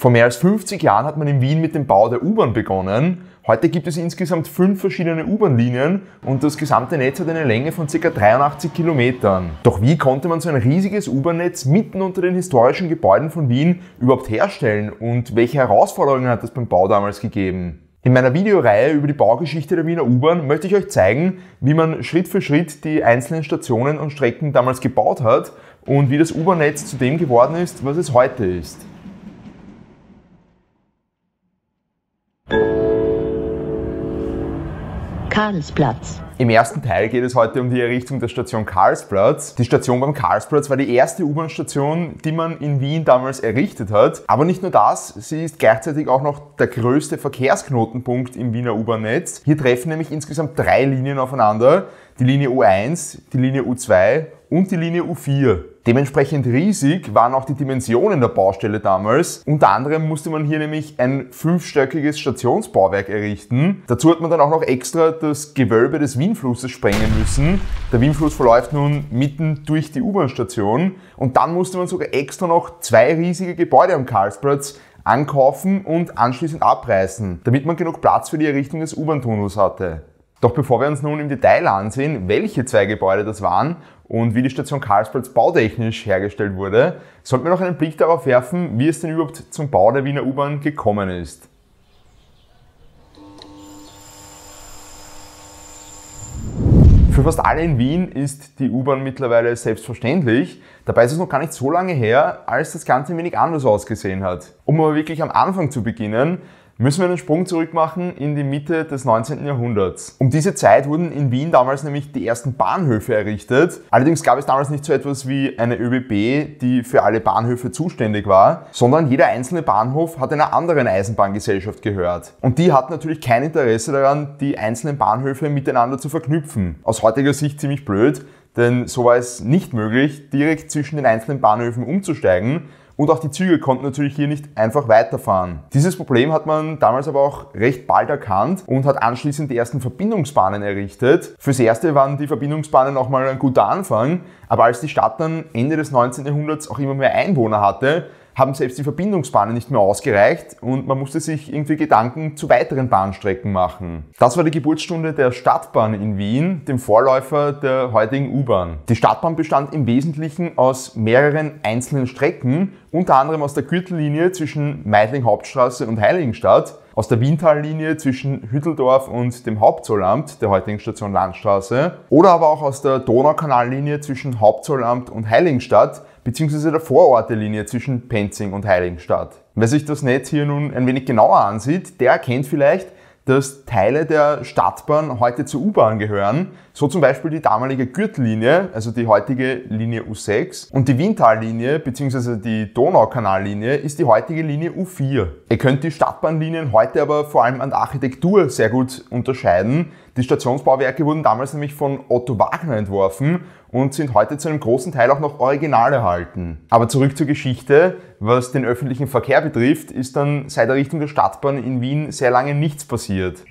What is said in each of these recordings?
Vor mehr als 50 Jahren hat man in Wien mit dem Bau der U-Bahn begonnen. Heute gibt es insgesamt fünf verschiedene U-Bahn-Linien und das gesamte Netz hat eine Länge von ca. 83 Kilometern. Doch wie konnte man so ein riesiges U-Bahn-Netz mitten unter den historischen Gebäuden von Wien überhaupt herstellen und welche Herausforderungen hat es beim Bau damals gegeben? In meiner Videoreihe über die Baugeschichte der Wiener U-Bahn möchte ich euch zeigen, wie man Schritt für Schritt die einzelnen Stationen und Strecken damals gebaut hat und wie das U-Bahn-Netz zu dem geworden ist, was es heute ist. Karlsplatz. Im ersten Teil geht es heute um die Errichtung der Station Karlsplatz. Die Station beim Karlsplatz war die erste U-Bahn-Station, die man in Wien damals errichtet hat. Aber nicht nur das, sie ist gleichzeitig auch noch der größte Verkehrsknotenpunkt im Wiener U-Bahn-Netz. Hier treffen nämlich insgesamt drei Linien aufeinander. Die Linie U1, die Linie U2 und die Linie U4. Dementsprechend riesig waren auch die Dimensionen der Baustelle damals. Unter anderem musste man hier nämlich ein fünfstöckiges Stationsbauwerk errichten. Dazu hat man dann auch noch extra das Gewölbe des Wienflusses sprengen müssen. Der Wienfluss verläuft nun mitten durch die U-Bahn-Station. Und dann musste man sogar extra noch zwei riesige Gebäude am Karlsplatz ankaufen und anschließend abreißen, damit man genug Platz für die Errichtung des U-Bahn-Tunnels hatte. Doch bevor wir uns nun im Detail ansehen, welche zwei Gebäude das waren, und wie die Station Karlsplatz bautechnisch hergestellt wurde, sollten wir noch einen Blick darauf werfen, wie es denn überhaupt zum Bau der Wiener U-Bahn gekommen ist. Für fast alle in Wien ist die U-Bahn mittlerweile selbstverständlich. Dabei ist es noch gar nicht so lange her, als das Ganze ein wenig anders ausgesehen hat. Um aber wirklich am Anfang zu beginnen, müssen wir einen Sprung zurück machen in die Mitte des 19. Jahrhunderts. Um diese Zeit wurden in Wien damals nämlich die ersten Bahnhöfe errichtet. Allerdings gab es damals nicht so etwas wie eine ÖBB, die für alle Bahnhöfe zuständig war, sondern jeder einzelne Bahnhof hat einer anderen Eisenbahngesellschaft gehört. Und die hat natürlich kein Interesse daran, die einzelnen Bahnhöfe miteinander zu verknüpfen. Aus heutiger Sicht ziemlich blöd, denn so war es nicht möglich, direkt zwischen den einzelnen Bahnhöfen umzusteigen, und auch die Züge konnten natürlich hier nicht einfach weiterfahren. Dieses Problem hat man damals aber auch recht bald erkannt und hat anschließend die ersten Verbindungsbahnen errichtet. Fürs Erste waren die Verbindungsbahnen auch mal ein guter Anfang, aber als die Stadt dann Ende des 19. Jahrhunderts auch immer mehr Einwohner hatte, haben selbst die Verbindungsbahnen nicht mehr ausgereicht und man musste sich irgendwie Gedanken zu weiteren Bahnstrecken machen. Das war die Geburtsstunde der Stadtbahn in Wien, dem Vorläufer der heutigen U-Bahn. Die Stadtbahn bestand im Wesentlichen aus mehreren einzelnen Strecken, unter anderem aus der Gürtellinie zwischen Meidling Hauptstraße und Heiligenstadt, aus der Wientallinie zwischen Hütteldorf und dem Hauptzollamt der heutigen Station Landstraße oder aber auch aus der Donaukanallinie zwischen Hauptzollamt und Heiligenstadt, beziehungsweise der Vororte-Linie zwischen Penzing und Heiligenstadt. Wer sich das Netz hier nun ein wenig genauer ansieht, der erkennt vielleicht, dass Teile der Stadtbahn heute zur U-Bahn gehören, so zum Beispiel die damalige Gürtellinie, also die heutige Linie U6 und die Wintallinie bzw. die Donaukanallinie ist die heutige Linie U4. Ihr könnt die Stadtbahnlinien heute aber vor allem an der Architektur sehr gut unterscheiden. Die Stationsbauwerke wurden damals nämlich von Otto Wagner entworfen und sind heute zu einem großen Teil auch noch original erhalten. Aber zurück zur Geschichte. Was den öffentlichen Verkehr betrifft, ist dann seit der Richtung der Stadtbahn in Wien sehr lange nichts passiert.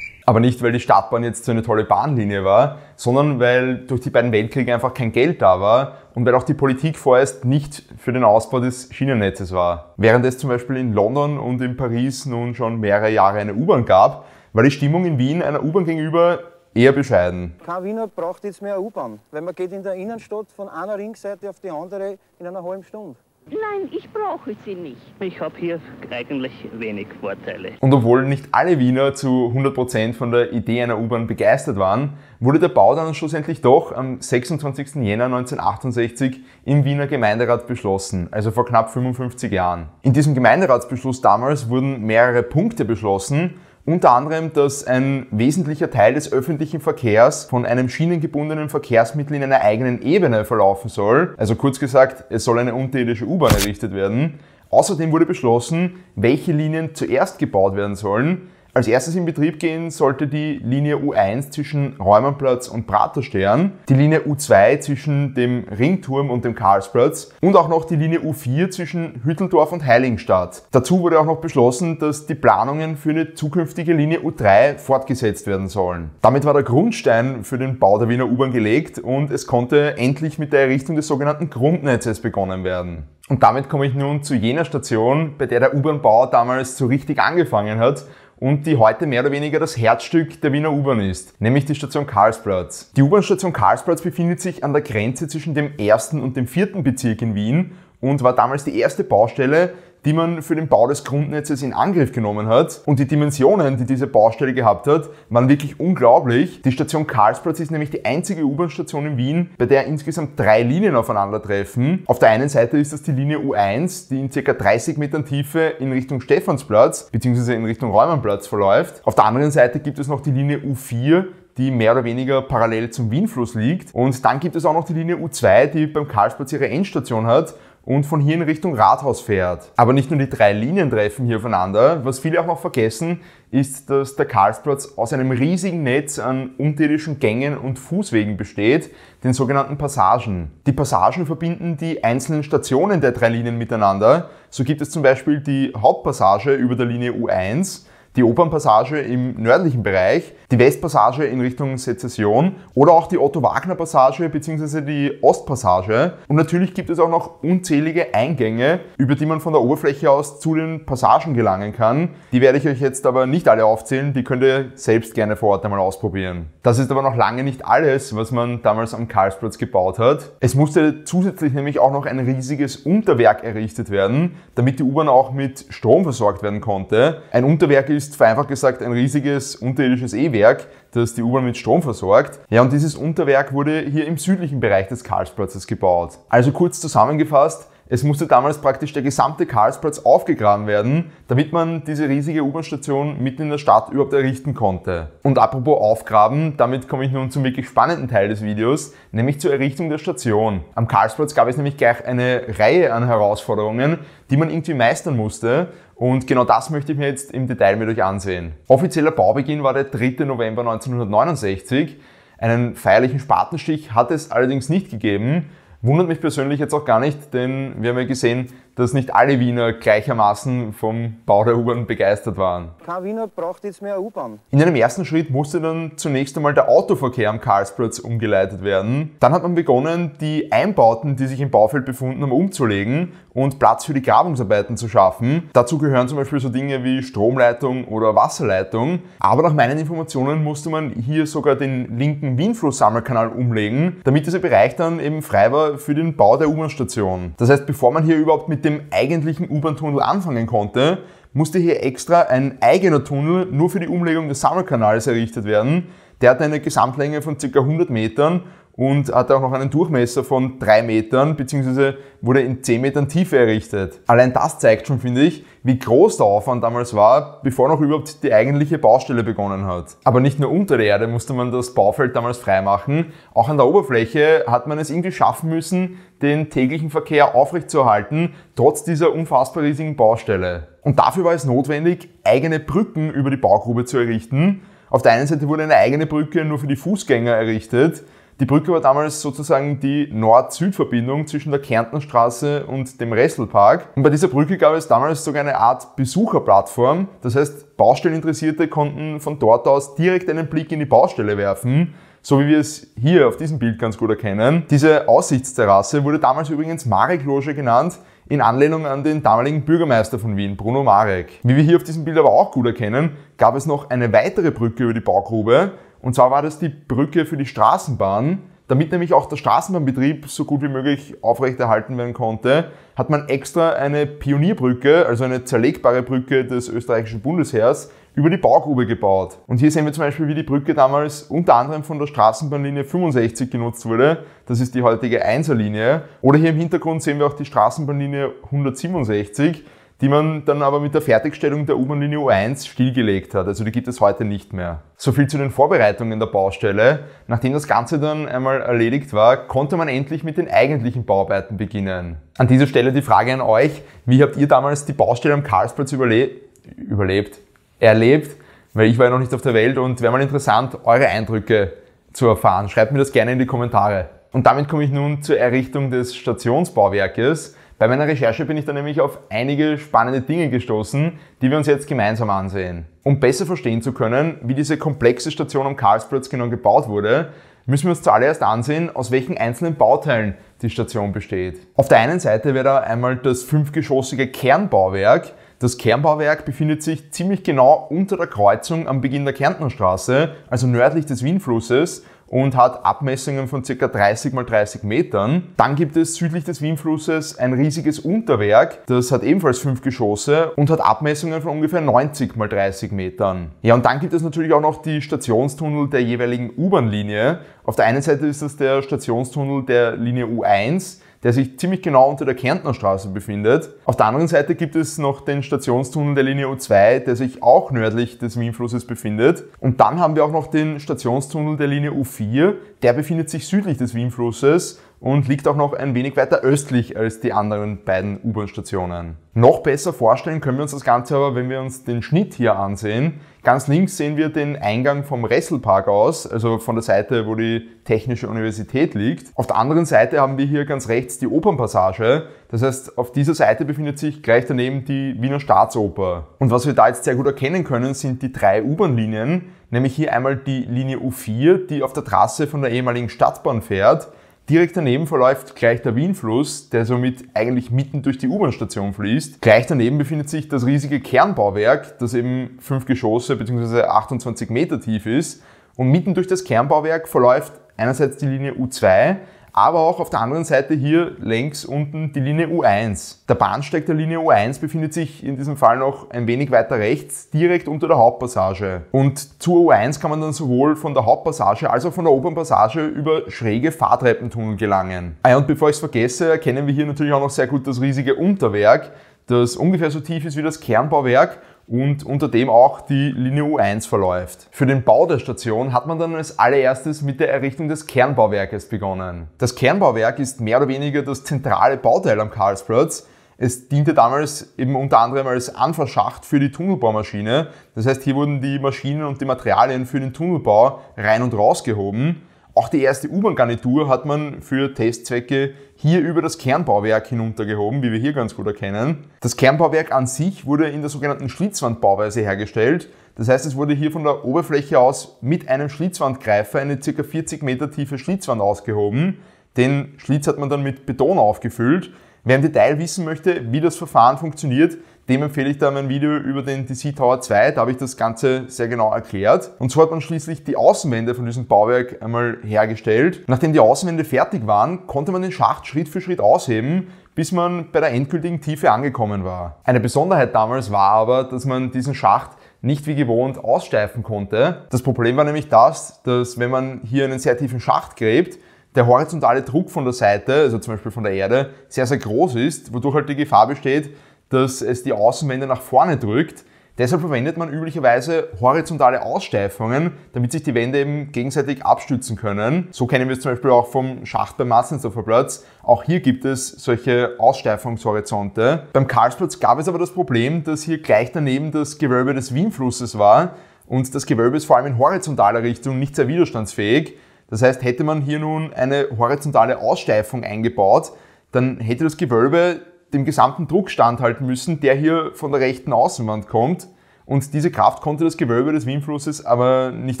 Aber nicht, weil die Stadtbahn jetzt so eine tolle Bahnlinie war, sondern weil durch die beiden Weltkriege einfach kein Geld da war und weil auch die Politik vorerst nicht für den Ausbau des Schienennetzes war. Während es zum Beispiel in London und in Paris nun schon mehrere Jahre eine U-Bahn gab, war die Stimmung in Wien einer U-Bahn gegenüber eher bescheiden. Kein Wiener braucht jetzt mehr U-Bahn, weil man geht in der Innenstadt von einer Ringseite auf die andere in einer halben Stunde. Nein, ich brauche sie nicht. Ich habe hier eigentlich wenig Vorteile. Und obwohl nicht alle Wiener zu 100% von der Idee einer U-Bahn begeistert waren, wurde der Bau dann schlussendlich doch am 26. Jänner 1968 im Wiener Gemeinderat beschlossen, also vor knapp 55 Jahren. In diesem Gemeinderatsbeschluss damals wurden mehrere Punkte beschlossen, unter anderem, dass ein wesentlicher Teil des öffentlichen Verkehrs von einem schienengebundenen Verkehrsmittel in einer eigenen Ebene verlaufen soll. Also kurz gesagt, es soll eine unterirdische U-Bahn errichtet werden. Außerdem wurde beschlossen, welche Linien zuerst gebaut werden sollen als erstes in Betrieb gehen sollte die Linie U1 zwischen Räumernplatz und Praterstern, die Linie U2 zwischen dem Ringturm und dem Karlsplatz und auch noch die Linie U4 zwischen Hütteldorf und Heiligenstadt. Dazu wurde auch noch beschlossen, dass die Planungen für eine zukünftige Linie U3 fortgesetzt werden sollen. Damit war der Grundstein für den Bau der Wiener U-Bahn gelegt und es konnte endlich mit der Errichtung des sogenannten Grundnetzes begonnen werden. Und damit komme ich nun zu jener Station, bei der der U-Bahn-Bau damals so richtig angefangen hat und die heute mehr oder weniger das Herzstück der Wiener U-Bahn ist, nämlich die Station Karlsplatz. Die U-Bahn-Station Karlsplatz befindet sich an der Grenze zwischen dem ersten und dem vierten Bezirk in Wien und war damals die erste Baustelle, die man für den Bau des Grundnetzes in Angriff genommen hat. Und die Dimensionen, die diese Baustelle gehabt hat, waren wirklich unglaublich. Die Station Karlsplatz ist nämlich die einzige U-Bahn-Station in Wien, bei der insgesamt drei Linien aufeinandertreffen. Auf der einen Seite ist das die Linie U1, die in ca. 30 Metern Tiefe in Richtung Stephansplatz bzw. in Richtung Räumannplatz verläuft. Auf der anderen Seite gibt es noch die Linie U4, die mehr oder weniger parallel zum Wienfluss liegt. Und dann gibt es auch noch die Linie U2, die beim Karlsplatz ihre Endstation hat und von hier in Richtung Rathaus fährt. Aber nicht nur die drei Linien treffen hier aufeinander, was viele auch noch vergessen, ist, dass der Karlsplatz aus einem riesigen Netz an unterirdischen Gängen und Fußwegen besteht, den sogenannten Passagen. Die Passagen verbinden die einzelnen Stationen der drei Linien miteinander. So gibt es zum Beispiel die Hauptpassage über der Linie U1, die Opernpassage im nördlichen Bereich, die Westpassage in Richtung Sezession oder auch die Otto-Wagner-Passage bzw. die Ostpassage. Und natürlich gibt es auch noch unzählige Eingänge, über die man von der Oberfläche aus zu den Passagen gelangen kann. Die werde ich euch jetzt aber nicht alle aufzählen, die könnt ihr selbst gerne vor Ort einmal ausprobieren. Das ist aber noch lange nicht alles, was man damals am Karlsplatz gebaut hat. Es musste zusätzlich nämlich auch noch ein riesiges Unterwerk errichtet werden, damit die U-Bahn auch mit Strom versorgt werden konnte. Ein Unterwerk ist ist vereinfacht gesagt ein riesiges unterirdisches E-Werk, das die U-Bahn mit Strom versorgt. Ja, und dieses Unterwerk wurde hier im südlichen Bereich des Karlsplatzes gebaut. Also kurz zusammengefasst, es musste damals praktisch der gesamte Karlsplatz aufgegraben werden, damit man diese riesige U-Bahn-Station mitten in der Stadt überhaupt errichten konnte. Und apropos aufgraben, damit komme ich nun zum wirklich spannenden Teil des Videos, nämlich zur Errichtung der Station. Am Karlsplatz gab es nämlich gleich eine Reihe an Herausforderungen, die man irgendwie meistern musste und genau das möchte ich mir jetzt im Detail mit euch ansehen. Offizieller Baubeginn war der 3. November 1969. Einen feierlichen Spatenstich hat es allerdings nicht gegeben. Wundert mich persönlich jetzt auch gar nicht, denn wir haben ja gesehen, dass nicht alle Wiener gleichermaßen vom Bau der U-Bahn begeistert waren. Kein Wiener braucht jetzt mehr U-Bahn. In einem ersten Schritt musste dann zunächst einmal der Autoverkehr am Karlsplatz umgeleitet werden. Dann hat man begonnen, die Einbauten, die sich im Baufeld befunden haben, umzulegen und Platz für die Grabungsarbeiten zu schaffen. Dazu gehören zum Beispiel so Dinge wie Stromleitung oder Wasserleitung. Aber nach meinen Informationen musste man hier sogar den linken Wienflusssammelkanal umlegen, damit dieser Bereich dann eben frei war für den Bau der U-Bahn-Station. Das heißt, bevor man hier überhaupt mit dem eigentlichen U-Bahn-Tunnel anfangen konnte, musste hier extra ein eigener Tunnel nur für die Umlegung des Sammelkanals errichtet werden. Der hatte eine Gesamtlänge von ca. 100 Metern und hatte auch noch einen Durchmesser von drei Metern, beziehungsweise wurde in zehn Metern Tiefe errichtet. Allein das zeigt schon, finde ich, wie groß der Aufwand damals war, bevor noch überhaupt die eigentliche Baustelle begonnen hat. Aber nicht nur unter der Erde musste man das Baufeld damals freimachen, auch an der Oberfläche hat man es irgendwie schaffen müssen, den täglichen Verkehr aufrechtzuerhalten, trotz dieser unfassbar riesigen Baustelle. Und dafür war es notwendig, eigene Brücken über die Baugrube zu errichten. Auf der einen Seite wurde eine eigene Brücke nur für die Fußgänger errichtet, die Brücke war damals sozusagen die Nord-Süd-Verbindung zwischen der Kärntenstraße und dem Resselpark. Und bei dieser Brücke gab es damals sogar eine Art Besucherplattform. Das heißt, Baustelleninteressierte konnten von dort aus direkt einen Blick in die Baustelle werfen so wie wir es hier auf diesem Bild ganz gut erkennen. Diese Aussichtsterrasse wurde damals übrigens Marek-Loge genannt, in Anlehnung an den damaligen Bürgermeister von Wien, Bruno Marek. Wie wir hier auf diesem Bild aber auch gut erkennen, gab es noch eine weitere Brücke über die Baugrube, und zwar war das die Brücke für die Straßenbahn. Damit nämlich auch der Straßenbahnbetrieb so gut wie möglich aufrechterhalten werden konnte, hat man extra eine Pionierbrücke, also eine zerlegbare Brücke des österreichischen Bundesheers, über die Baugrube gebaut. Und hier sehen wir zum Beispiel, wie die Brücke damals unter anderem von der Straßenbahnlinie 65 genutzt wurde. Das ist die heutige 1er-Linie. Oder hier im Hintergrund sehen wir auch die Straßenbahnlinie 167, die man dann aber mit der Fertigstellung der U-Bahn-Linie U1 stillgelegt hat. Also die gibt es heute nicht mehr. So viel zu den Vorbereitungen der Baustelle. Nachdem das Ganze dann einmal erledigt war, konnte man endlich mit den eigentlichen Bauarbeiten beginnen. An dieser Stelle die Frage an euch, wie habt ihr damals die Baustelle am Karlsplatz überle überlebt, erlebt? Weil ich war ja noch nicht auf der Welt und wäre mal interessant, eure Eindrücke zu erfahren. Schreibt mir das gerne in die Kommentare. Und damit komme ich nun zur Errichtung des Stationsbauwerkes. Bei meiner Recherche bin ich dann nämlich auf einige spannende Dinge gestoßen, die wir uns jetzt gemeinsam ansehen. Um besser verstehen zu können, wie diese komplexe Station am Karlsplatz genau gebaut wurde, müssen wir uns zuallererst ansehen, aus welchen einzelnen Bauteilen die Station besteht. Auf der einen Seite wäre da einmal das fünfgeschossige Kernbauwerk. Das Kernbauwerk befindet sich ziemlich genau unter der Kreuzung am Beginn der Kärntnerstraße, also nördlich des Wienflusses, und hat Abmessungen von circa 30 mal 30 Metern. Dann gibt es südlich des Wienflusses ein riesiges Unterwerk, das hat ebenfalls fünf Geschosse und hat Abmessungen von ungefähr 90 mal 30 Metern. Ja, und dann gibt es natürlich auch noch die Stationstunnel der jeweiligen U-Bahn-Linie. Auf der einen Seite ist das der Stationstunnel der Linie U1, der sich ziemlich genau unter der Kärntner Straße befindet. Auf der anderen Seite gibt es noch den Stationstunnel der Linie U2, der sich auch nördlich des Wienflusses befindet. Und dann haben wir auch noch den Stationstunnel der Linie U4, der befindet sich südlich des Wienflusses und liegt auch noch ein wenig weiter östlich als die anderen beiden U-Bahn-Stationen. Noch besser vorstellen können wir uns das Ganze aber, wenn wir uns den Schnitt hier ansehen. Ganz links sehen wir den Eingang vom Resselpark aus, also von der Seite, wo die Technische Universität liegt. Auf der anderen Seite haben wir hier ganz rechts die Opernpassage. Das heißt, auf dieser Seite befindet sich gleich daneben die Wiener Staatsoper. Und was wir da jetzt sehr gut erkennen können, sind die drei U-Bahn-Linien, nämlich hier einmal die Linie U4, die auf der Trasse von der ehemaligen Stadtbahn fährt Direkt daneben verläuft gleich der Wienfluss, der somit eigentlich mitten durch die U-Bahn-Station fließt. Gleich daneben befindet sich das riesige Kernbauwerk, das eben fünf Geschosse bzw. 28 Meter tief ist. Und mitten durch das Kernbauwerk verläuft einerseits die Linie U2, aber auch auf der anderen Seite hier längs unten die Linie U1. Der Bahnsteig der Linie U1 befindet sich in diesem Fall noch ein wenig weiter rechts, direkt unter der Hauptpassage. Und zur U1 kann man dann sowohl von der Hauptpassage als auch von der oberen Passage über schräge Fahrtreppentunnel gelangen. Ah ja, und bevor ich es vergesse, erkennen wir hier natürlich auch noch sehr gut das riesige Unterwerk, das ungefähr so tief ist wie das Kernbauwerk und unter dem auch die Linie U1 verläuft. Für den Bau der Station hat man dann als allererstes mit der Errichtung des Kernbauwerkes begonnen. Das Kernbauwerk ist mehr oder weniger das zentrale Bauteil am Karlsplatz. Es diente damals eben unter anderem als Anfahrschacht für die Tunnelbaumaschine. Das heißt, hier wurden die Maschinen und die Materialien für den Tunnelbau rein und rausgehoben. Auch die erste U-Bahn-Garnitur hat man für Testzwecke hier über das Kernbauwerk hinuntergehoben, wie wir hier ganz gut erkennen. Das Kernbauwerk an sich wurde in der sogenannten Schlitzwandbauweise hergestellt. Das heißt, es wurde hier von der Oberfläche aus mit einem Schlitzwandgreifer eine ca. 40 Meter tiefe Schlitzwand ausgehoben. Den Schlitz hat man dann mit Beton aufgefüllt. Wer im Detail wissen möchte, wie das Verfahren funktioniert, dem empfehle ich da mein Video über den DC Tower 2, da habe ich das Ganze sehr genau erklärt. Und so hat man schließlich die Außenwände von diesem Bauwerk einmal hergestellt. Nachdem die Außenwände fertig waren, konnte man den Schacht Schritt für Schritt ausheben, bis man bei der endgültigen Tiefe angekommen war. Eine Besonderheit damals war aber, dass man diesen Schacht nicht wie gewohnt aussteifen konnte. Das Problem war nämlich das, dass wenn man hier einen sehr tiefen Schacht gräbt, der horizontale Druck von der Seite, also zum Beispiel von der Erde, sehr, sehr groß ist, wodurch halt die Gefahr besteht, dass es die Außenwände nach vorne drückt. Deshalb verwendet man üblicherweise horizontale Aussteifungen, damit sich die Wände eben gegenseitig abstützen können. So kennen wir es zum Beispiel auch vom Schacht beim Massensdorferplatz. Auch hier gibt es solche Aussteifungshorizonte. Beim Karlsplatz gab es aber das Problem, dass hier gleich daneben das Gewölbe des Wienflusses war und das Gewölbe ist vor allem in horizontaler Richtung nicht sehr widerstandsfähig. Das heißt, hätte man hier nun eine horizontale Aussteifung eingebaut, dann hätte das Gewölbe dem gesamten Druck standhalten müssen, der hier von der rechten Außenwand kommt. Und diese Kraft konnte das Gewölbe des Windflusses aber nicht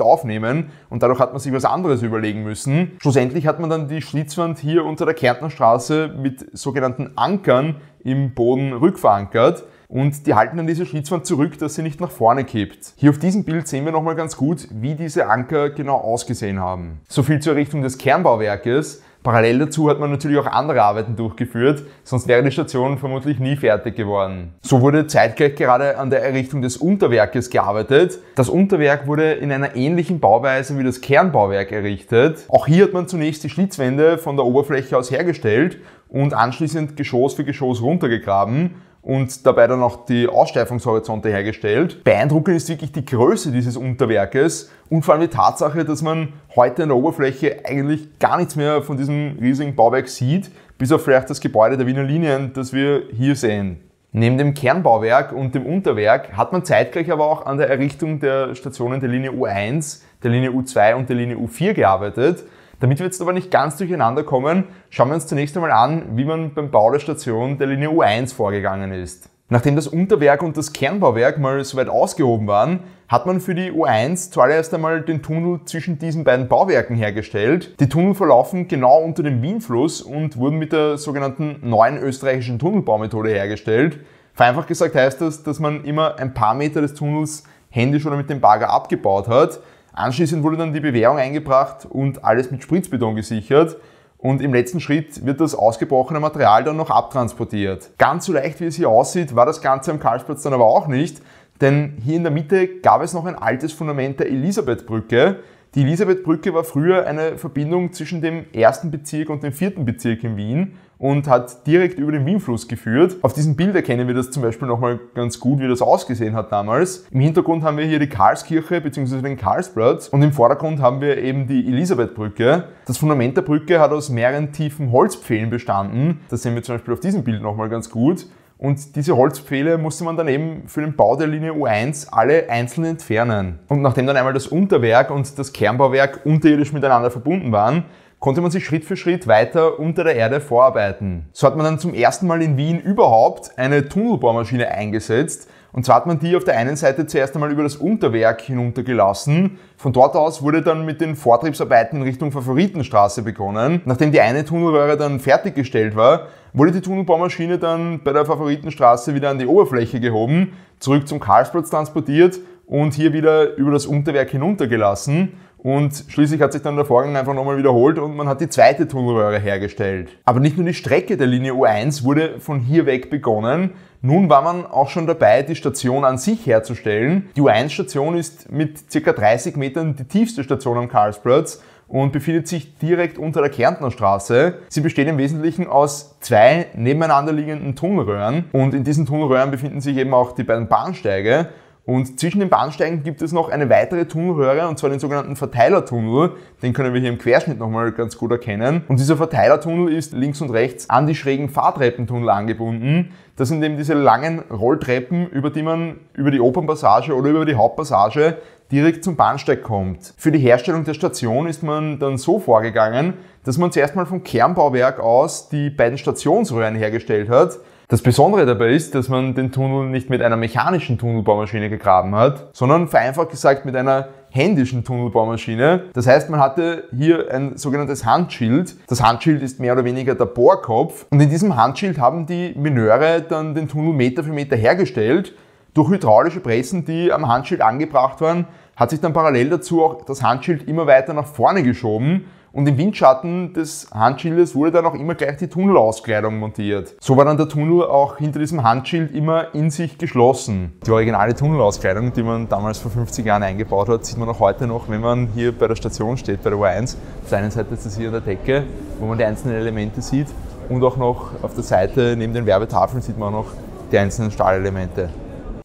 aufnehmen und dadurch hat man sich was anderes überlegen müssen. Schlussendlich hat man dann die Schlitzwand hier unter der Kärntnerstraße mit sogenannten Ankern im Boden rückverankert und die halten dann diese Schlitzwand zurück, dass sie nicht nach vorne kippt. Hier auf diesem Bild sehen wir nochmal ganz gut, wie diese Anker genau ausgesehen haben. So viel zur Errichtung des Kernbauwerkes. Parallel dazu hat man natürlich auch andere Arbeiten durchgeführt, sonst wäre die Station vermutlich nie fertig geworden. So wurde zeitgleich gerade an der Errichtung des Unterwerkes gearbeitet. Das Unterwerk wurde in einer ähnlichen Bauweise wie das Kernbauwerk errichtet. Auch hier hat man zunächst die Schlitzwände von der Oberfläche aus hergestellt und anschließend Geschoss für Geschoss runtergegraben und dabei dann auch die Aussteifungshorizonte hergestellt. Beeindruckend ist wirklich die Größe dieses Unterwerkes und vor allem die Tatsache, dass man heute an der Oberfläche eigentlich gar nichts mehr von diesem riesigen Bauwerk sieht, bis auf vielleicht das Gebäude der Wiener Linien, das wir hier sehen. Neben dem Kernbauwerk und dem Unterwerk hat man zeitgleich aber auch an der Errichtung der Stationen der Linie U1, der Linie U2 und der Linie U4 gearbeitet. Damit wir jetzt aber nicht ganz durcheinander kommen, schauen wir uns zunächst einmal an, wie man beim Bau der Station der Linie U1 vorgegangen ist. Nachdem das Unterwerk und das Kernbauwerk mal soweit ausgehoben waren, hat man für die U1 zuallererst einmal den Tunnel zwischen diesen beiden Bauwerken hergestellt. Die Tunnel verlaufen genau unter dem Wienfluss und wurden mit der sogenannten neuen österreichischen Tunnelbaumethode hergestellt. Vereinfacht gesagt heißt das, dass man immer ein paar Meter des Tunnels händisch oder mit dem Bagger abgebaut hat Anschließend wurde dann die Bewährung eingebracht und alles mit Spritzbeton gesichert. Und im letzten Schritt wird das ausgebrochene Material dann noch abtransportiert. Ganz so leicht, wie es hier aussieht, war das Ganze am Karlsplatz dann aber auch nicht, denn hier in der Mitte gab es noch ein altes Fundament der Elisabethbrücke. Die Elisabethbrücke war früher eine Verbindung zwischen dem ersten Bezirk und dem vierten Bezirk in Wien und hat direkt über den Wienfluss geführt. Auf diesem Bild erkennen wir das zum Beispiel nochmal ganz gut, wie das ausgesehen hat damals. Im Hintergrund haben wir hier die Karlskirche bzw. den Karlsplatz und im Vordergrund haben wir eben die Elisabethbrücke. Das Fundament der Brücke hat aus mehreren tiefen Holzpfählen bestanden. Das sehen wir zum Beispiel auf diesem Bild nochmal ganz gut. Und diese Holzpfähle musste man dann eben für den Bau der Linie U1 alle einzeln entfernen. Und nachdem dann einmal das Unterwerk und das Kernbauwerk unterirdisch miteinander verbunden waren, konnte man sich Schritt für Schritt weiter unter der Erde vorarbeiten. So hat man dann zum ersten Mal in Wien überhaupt eine Tunnelbohrmaschine eingesetzt. Und zwar hat man die auf der einen Seite zuerst einmal über das Unterwerk hinuntergelassen. Von dort aus wurde dann mit den Vortriebsarbeiten in Richtung Favoritenstraße begonnen. Nachdem die eine Tunnelröhre dann fertiggestellt war, wurde die Tunnelbaumaschine dann bei der Favoritenstraße wieder an die Oberfläche gehoben, zurück zum Karlsplatz transportiert und hier wieder über das Unterwerk hinuntergelassen. Und schließlich hat sich dann der Vorgang einfach nochmal wiederholt und man hat die zweite Tunnelröhre hergestellt. Aber nicht nur die Strecke der Linie U1 wurde von hier weg begonnen. Nun war man auch schon dabei, die Station an sich herzustellen. Die U1-Station ist mit circa 30 Metern die tiefste Station am Karlsplatz und befindet sich direkt unter der Kärntner Straße. Sie besteht im Wesentlichen aus zwei nebeneinander liegenden Tunnelröhren und in diesen Tunnelröhren befinden sich eben auch die beiden Bahnsteige und zwischen den Bahnsteigen gibt es noch eine weitere Tunnelröhre, und zwar den sogenannten Verteilertunnel. Den können wir hier im Querschnitt nochmal ganz gut erkennen. Und dieser Verteilertunnel ist links und rechts an die schrägen Fahrtreppentunnel angebunden. Das sind eben diese langen Rolltreppen, über die man über die Opernpassage oder über die Hauptpassage direkt zum Bahnsteig kommt. Für die Herstellung der Station ist man dann so vorgegangen, dass man zuerst mal vom Kernbauwerk aus die beiden Stationsröhren hergestellt hat das Besondere dabei ist, dass man den Tunnel nicht mit einer mechanischen Tunnelbaumaschine gegraben hat, sondern vereinfacht gesagt mit einer händischen Tunnelbaumaschine. Das heißt, man hatte hier ein sogenanntes Handschild. Das Handschild ist mehr oder weniger der Bohrkopf und in diesem Handschild haben die Mineure dann den Tunnel Meter für Meter hergestellt. Durch hydraulische Pressen, die am Handschild angebracht waren, hat sich dann parallel dazu auch das Handschild immer weiter nach vorne geschoben und im Windschatten des Handschildes wurde dann auch immer gleich die Tunnelauskleidung montiert. So war dann der Tunnel auch hinter diesem Handschild immer in sich geschlossen. Die originale Tunnelauskleidung, die man damals vor 50 Jahren eingebaut hat, sieht man auch heute noch, wenn man hier bei der Station steht, bei der U1. Auf der einen Seite ist das hier an der Decke, wo man die einzelnen Elemente sieht. Und auch noch auf der Seite neben den Werbetafeln sieht man auch noch die einzelnen Stahlelemente.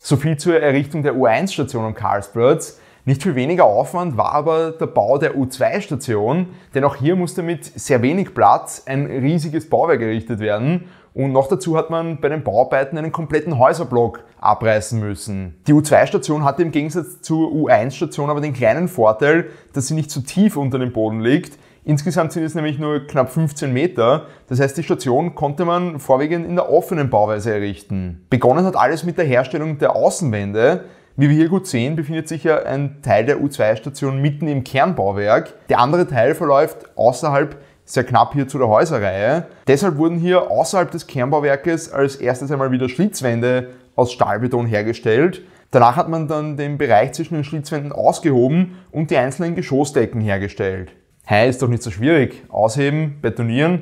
Soviel zur Errichtung der U1-Station am Karlsplatz. Nicht viel weniger Aufwand war aber der Bau der U2-Station, denn auch hier musste mit sehr wenig Platz ein riesiges Bauwerk errichtet werden und noch dazu hat man bei den Bauarbeiten einen kompletten Häuserblock abreißen müssen. Die U2-Station hatte im Gegensatz zur U1-Station aber den kleinen Vorteil, dass sie nicht zu so tief unter dem Boden liegt. Insgesamt sind es nämlich nur knapp 15 Meter. Das heißt, die Station konnte man vorwiegend in der offenen Bauweise errichten. Begonnen hat alles mit der Herstellung der Außenwände. Wie wir hier gut sehen, befindet sich ja ein Teil der U2-Station mitten im Kernbauwerk. Der andere Teil verläuft außerhalb sehr knapp hier zu der Häuserreihe. Deshalb wurden hier außerhalb des Kernbauwerkes als erstes einmal wieder Schlitzwände aus Stahlbeton hergestellt. Danach hat man dann den Bereich zwischen den Schlitzwänden ausgehoben und die einzelnen Geschossdecken hergestellt. Hey, ist doch nicht so schwierig. Ausheben, betonieren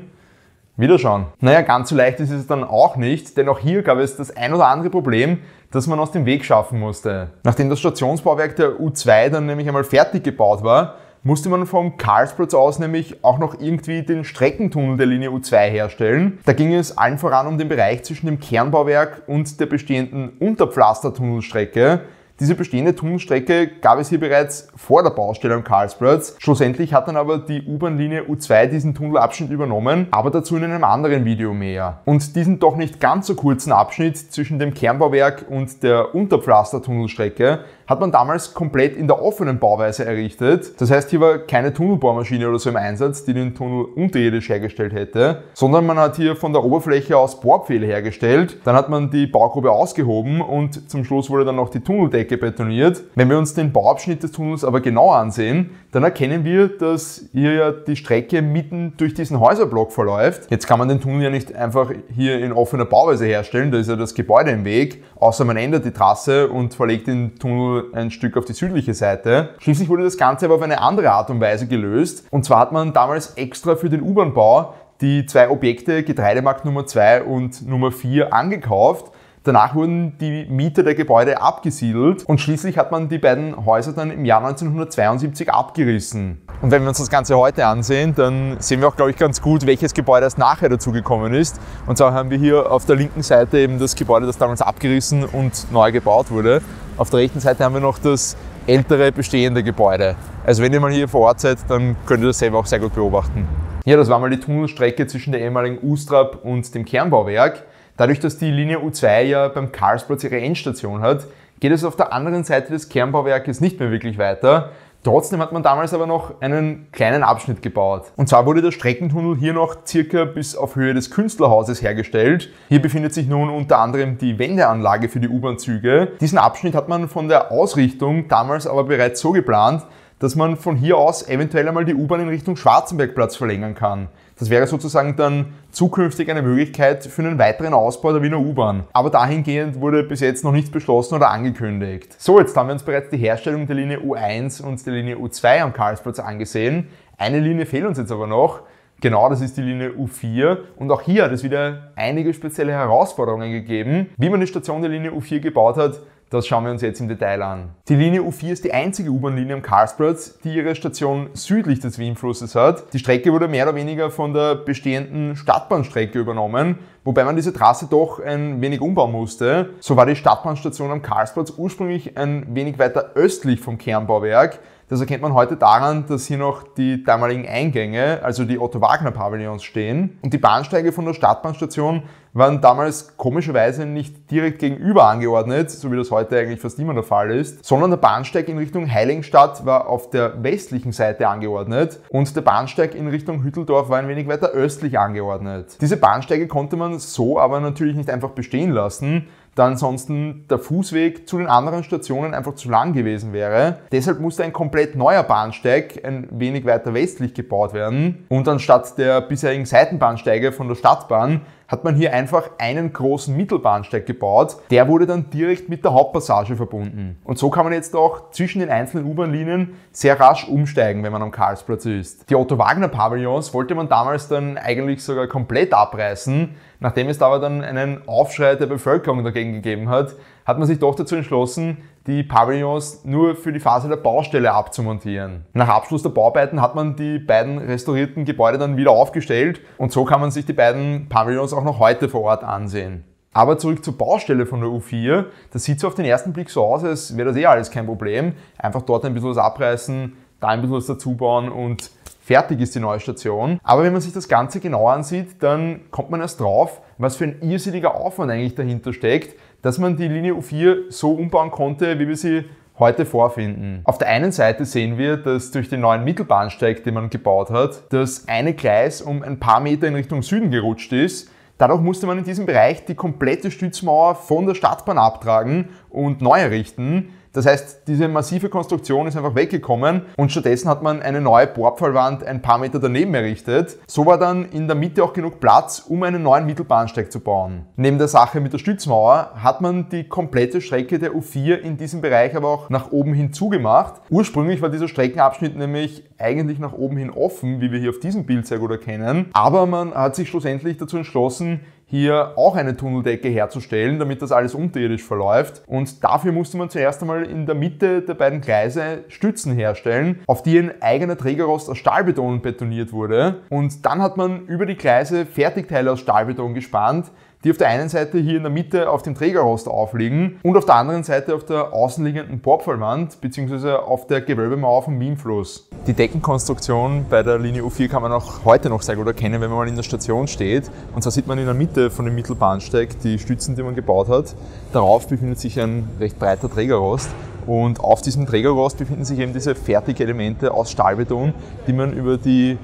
Wiederschauen. Naja, ganz so leicht ist es dann auch nicht, denn auch hier gab es das ein oder andere Problem, das man aus dem Weg schaffen musste. Nachdem das Stationsbauwerk der U2 dann nämlich einmal fertig gebaut war, musste man vom Karlsplatz aus nämlich auch noch irgendwie den Streckentunnel der Linie U2 herstellen. Da ging es allen voran um den Bereich zwischen dem Kernbauwerk und der bestehenden Unterpflastertunnelstrecke, diese bestehende Tunnelstrecke gab es hier bereits vor der Baustelle am Karlsplatz. Schlussendlich hat dann aber die U-Bahn-Linie U2 diesen Tunnelabschnitt übernommen, aber dazu in einem anderen Video mehr. Und diesen doch nicht ganz so kurzen Abschnitt zwischen dem Kernbauwerk und der Unterpflaster-Tunnelstrecke hat man damals komplett in der offenen Bauweise errichtet. Das heißt, hier war keine Tunnelbohrmaschine oder so im Einsatz, die den Tunnel unterirdisch hergestellt hätte, sondern man hat hier von der Oberfläche aus Bohrpfähle hergestellt. Dann hat man die Baugrube ausgehoben und zum Schluss wurde dann noch die Tunneldecke Strecke betoniert. Wenn wir uns den Bauabschnitt des Tunnels aber genau ansehen, dann erkennen wir, dass hier ja die Strecke mitten durch diesen Häuserblock verläuft. Jetzt kann man den Tunnel ja nicht einfach hier in offener Bauweise herstellen, da ist ja das Gebäude im Weg, außer man ändert die Trasse und verlegt den Tunnel ein Stück auf die südliche Seite. Schließlich wurde das Ganze aber auf eine andere Art und Weise gelöst. Und zwar hat man damals extra für den U-Bahn-Bau die zwei Objekte Getreidemarkt Nummer 2 und Nummer 4 angekauft Danach wurden die Mieter der Gebäude abgesiedelt und schließlich hat man die beiden Häuser dann im Jahr 1972 abgerissen. Und wenn wir uns das Ganze heute ansehen, dann sehen wir auch, glaube ich, ganz gut, welches Gebäude erst nachher dazugekommen ist. Und zwar haben wir hier auf der linken Seite eben das Gebäude, das damals abgerissen und neu gebaut wurde. Auf der rechten Seite haben wir noch das ältere bestehende Gebäude. Also wenn ihr mal hier vor Ort seid, dann könnt ihr das selber auch sehr gut beobachten. Ja, das war mal die Tunnelstrecke zwischen der ehemaligen Ustrap und dem Kernbauwerk. Dadurch, dass die Linie U2 ja beim Karlsplatz ihre Endstation hat, geht es auf der anderen Seite des Kernbauwerkes nicht mehr wirklich weiter. Trotzdem hat man damals aber noch einen kleinen Abschnitt gebaut. Und zwar wurde der Streckentunnel hier noch circa bis auf Höhe des Künstlerhauses hergestellt. Hier befindet sich nun unter anderem die Wendeanlage für die U-Bahn-Züge. Diesen Abschnitt hat man von der Ausrichtung damals aber bereits so geplant, dass man von hier aus eventuell einmal die U-Bahn in Richtung Schwarzenbergplatz verlängern kann. Das wäre sozusagen dann zukünftig eine Möglichkeit für einen weiteren Ausbau der Wiener U-Bahn. Aber dahingehend wurde bis jetzt noch nichts beschlossen oder angekündigt. So, jetzt haben wir uns bereits die Herstellung der Linie U1 und der Linie U2 am Karlsplatz angesehen. Eine Linie fehlt uns jetzt aber noch. Genau, das ist die Linie U4 und auch hier hat es wieder einige spezielle Herausforderungen gegeben. Wie man die Station der Linie U4 gebaut hat, das schauen wir uns jetzt im Detail an. Die Linie U4 ist die einzige U-Bahn-Linie am Karlsplatz, die ihre Station südlich des Wienflusses hat. Die Strecke wurde mehr oder weniger von der bestehenden Stadtbahnstrecke übernommen, wobei man diese Trasse doch ein wenig umbauen musste. So war die Stadtbahnstation am Karlsplatz ursprünglich ein wenig weiter östlich vom Kernbauwerk, das erkennt man heute daran, dass hier noch die damaligen Eingänge, also die Otto-Wagner-Pavillons stehen und die Bahnsteige von der Stadtbahnstation waren damals komischerweise nicht direkt gegenüber angeordnet, so wie das heute eigentlich fast immer der Fall ist, sondern der Bahnsteig in Richtung Heiligenstadt war auf der westlichen Seite angeordnet und der Bahnsteig in Richtung Hütteldorf war ein wenig weiter östlich angeordnet. Diese Bahnsteige konnte man so aber natürlich nicht einfach bestehen lassen, da ansonsten der Fußweg zu den anderen Stationen einfach zu lang gewesen wäre. Deshalb musste ein komplett neuer Bahnsteig ein wenig weiter westlich gebaut werden und anstatt der bisherigen Seitenbahnsteige von der Stadtbahn hat man hier einfach einen großen Mittelbahnsteig gebaut. Der wurde dann direkt mit der Hauptpassage verbunden. Und so kann man jetzt auch zwischen den einzelnen U-Bahn-Linien sehr rasch umsteigen, wenn man am Karlsplatz ist. Die Otto-Wagner-Pavillons wollte man damals dann eigentlich sogar komplett abreißen. Nachdem es aber dann einen Aufschrei der Bevölkerung dagegen gegeben hat, hat man sich doch dazu entschlossen, die Pavillons nur für die Phase der Baustelle abzumontieren. Nach Abschluss der Bauarbeiten hat man die beiden restaurierten Gebäude dann wieder aufgestellt und so kann man sich die beiden Pavillons auch noch heute vor Ort ansehen. Aber zurück zur Baustelle von der U4. Das sieht so auf den ersten Blick so aus, als wäre das eh alles kein Problem. Einfach dort ein bisschen was abreißen, da ein bisschen was dazubauen und fertig ist die neue Station. Aber wenn man sich das Ganze genauer ansieht, dann kommt man erst drauf, was für ein irrsinniger Aufwand eigentlich dahinter steckt, dass man die Linie U4 so umbauen konnte, wie wir sie heute vorfinden. Auf der einen Seite sehen wir, dass durch den neuen Mittelbahnsteig, den man gebaut hat, das eine Gleis um ein paar Meter in Richtung Süden gerutscht ist. Dadurch musste man in diesem Bereich die komplette Stützmauer von der Stadtbahn abtragen und neu errichten. Das heißt, diese massive Konstruktion ist einfach weggekommen und stattdessen hat man eine neue Bordfallwand ein paar Meter daneben errichtet. So war dann in der Mitte auch genug Platz, um einen neuen Mittelbahnsteig zu bauen. Neben der Sache mit der Stützmauer hat man die komplette Strecke der U4 in diesem Bereich aber auch nach oben hin zugemacht. Ursprünglich war dieser Streckenabschnitt nämlich eigentlich nach oben hin offen, wie wir hier auf diesem Bild sehr gut erkennen, aber man hat sich schlussendlich dazu entschlossen, hier auch eine Tunneldecke herzustellen, damit das alles unterirdisch verläuft. Und dafür musste man zuerst einmal in der Mitte der beiden Gleise Stützen herstellen, auf die ein eigener Trägerrost aus Stahlbeton betoniert wurde. Und dann hat man über die Gleise Fertigteile aus Stahlbeton gespannt, die auf der einen Seite hier in der Mitte auf dem Trägerrost aufliegen und auf der anderen Seite auf der außenliegenden Porpfallwand bzw. auf der Gewölbemauer vom Wienfluss. Die Deckenkonstruktion bei der Linie U4 kann man auch heute noch sehr gut erkennen, wenn man mal in der Station steht. Und zwar sieht man in der Mitte von dem Mittelbahnsteig die Stützen, die man gebaut hat. Darauf befindet sich ein recht breiter Trägerrost. Und auf diesem Trägerrost befinden sich eben diese Fertigelemente aus Stahlbeton, die man über die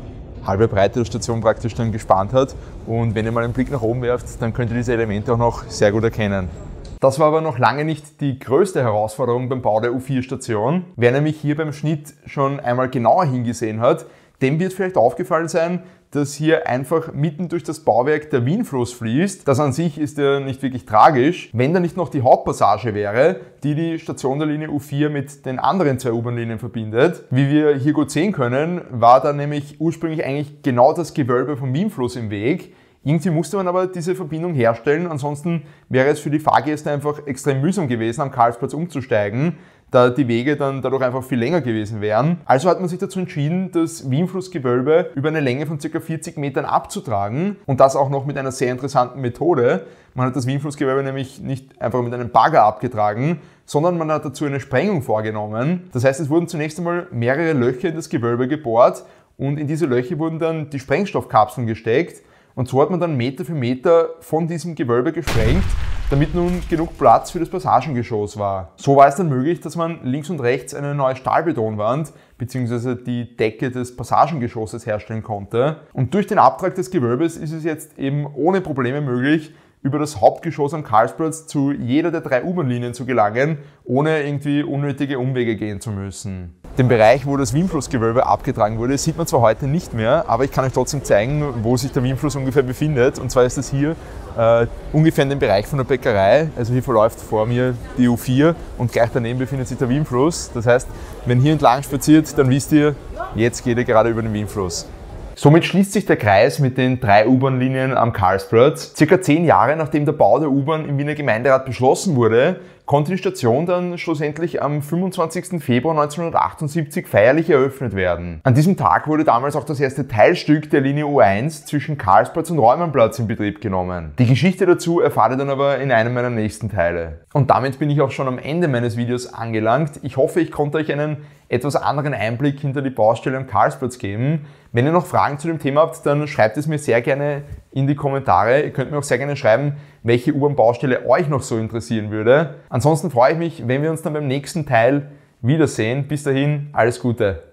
halbe Breite der Station praktisch dann gespannt hat. Und wenn ihr mal einen Blick nach oben werft, dann könnt ihr diese Elemente auch noch sehr gut erkennen. Das war aber noch lange nicht die größte Herausforderung beim Bau der U4-Station. Wer nämlich hier beim Schnitt schon einmal genauer hingesehen hat, dem wird vielleicht aufgefallen sein, dass hier einfach mitten durch das Bauwerk der Wienfluss fließt. Das an sich ist ja nicht wirklich tragisch. Wenn da nicht noch die Hauptpassage wäre, die die Station der Linie U4 mit den anderen zwei U-Bahn-Linien verbindet. Wie wir hier gut sehen können, war da nämlich ursprünglich eigentlich genau das Gewölbe vom Wienfluss im Weg. Irgendwie musste man aber diese Verbindung herstellen, ansonsten wäre es für die Fahrgäste einfach extrem mühsam gewesen, am Karlsplatz umzusteigen da die Wege dann dadurch einfach viel länger gewesen wären. Also hat man sich dazu entschieden, das Wienflussgewölbe über eine Länge von circa 40 Metern abzutragen und das auch noch mit einer sehr interessanten Methode. Man hat das Wienflussgewölbe nämlich nicht einfach mit einem Bagger abgetragen, sondern man hat dazu eine Sprengung vorgenommen. Das heißt, es wurden zunächst einmal mehrere Löcher in das Gewölbe gebohrt und in diese Löcher wurden dann die Sprengstoffkapseln gesteckt und so hat man dann Meter für Meter von diesem Gewölbe gesprengt, damit nun genug Platz für das Passagengeschoss war. So war es dann möglich, dass man links und rechts eine neue Stahlbetonwand bzw. die Decke des Passagengeschosses herstellen konnte. Und durch den Abtrag des Gewölbes ist es jetzt eben ohne Probleme möglich, über das Hauptgeschoss am Karlsplatz zu jeder der drei U-Bahn-Linien zu gelangen, ohne irgendwie unnötige Umwege gehen zu müssen. Den Bereich, wo das Wienflussgewölbe abgetragen wurde, sieht man zwar heute nicht mehr, aber ich kann euch trotzdem zeigen, wo sich der Wienfluss ungefähr befindet. Und zwar ist das hier äh, ungefähr in dem Bereich von der Bäckerei. Also hier verläuft vor mir die U4 und gleich daneben befindet sich der Wienfluss. Das heißt, wenn hier entlang spaziert, dann wisst ihr, jetzt geht ihr gerade über den Wienfluss. Somit schließt sich der Kreis mit den drei U-Bahn-Linien am Karlsplatz. Circa zehn Jahre nachdem der Bau der U-Bahn im Wiener Gemeinderat beschlossen wurde, konnte die Station dann schlussendlich am 25. Februar 1978 feierlich eröffnet werden. An diesem Tag wurde damals auch das erste Teilstück der Linie U1 zwischen Karlsplatz und Reumannplatz in Betrieb genommen. Die Geschichte dazu erfahrt ihr dann aber in einem meiner nächsten Teile. Und damit bin ich auch schon am Ende meines Videos angelangt. Ich hoffe, ich konnte euch einen etwas anderen Einblick hinter die Baustelle am Karlsplatz geben. Wenn ihr noch Fragen zu dem Thema habt, dann schreibt es mir sehr gerne in die Kommentare. Ihr könnt mir auch sehr gerne schreiben, welche Uhrenbaustelle euch noch so interessieren würde. Ansonsten freue ich mich, wenn wir uns dann beim nächsten Teil wiedersehen. Bis dahin, alles Gute.